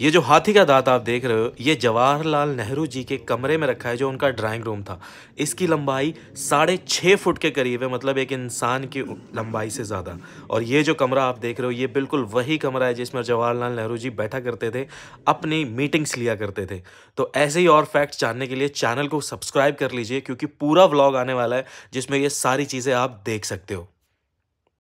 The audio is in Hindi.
ये जो हाथी का दांत आप देख रहे हो ये जवाहरलाल नेहरू जी के कमरे में रखा है जो उनका ड्राइंग रूम था इसकी लंबाई साढ़े छः फुट के करीब है मतलब एक इंसान की लंबाई से ज़्यादा और ये जो कमरा आप देख रहे हो ये बिल्कुल वही कमरा है जिसमें जवाहरलाल नेहरू जी बैठा करते थे अपनी मीटिंग्स लिया करते थे तो ऐसे ही और फैक्ट्स जानने के लिए चैनल को सब्सक्राइब कर लीजिए क्योंकि पूरा व्लॉग आने वाला है जिसमें ये सारी चीज़ें आप देख सकते हो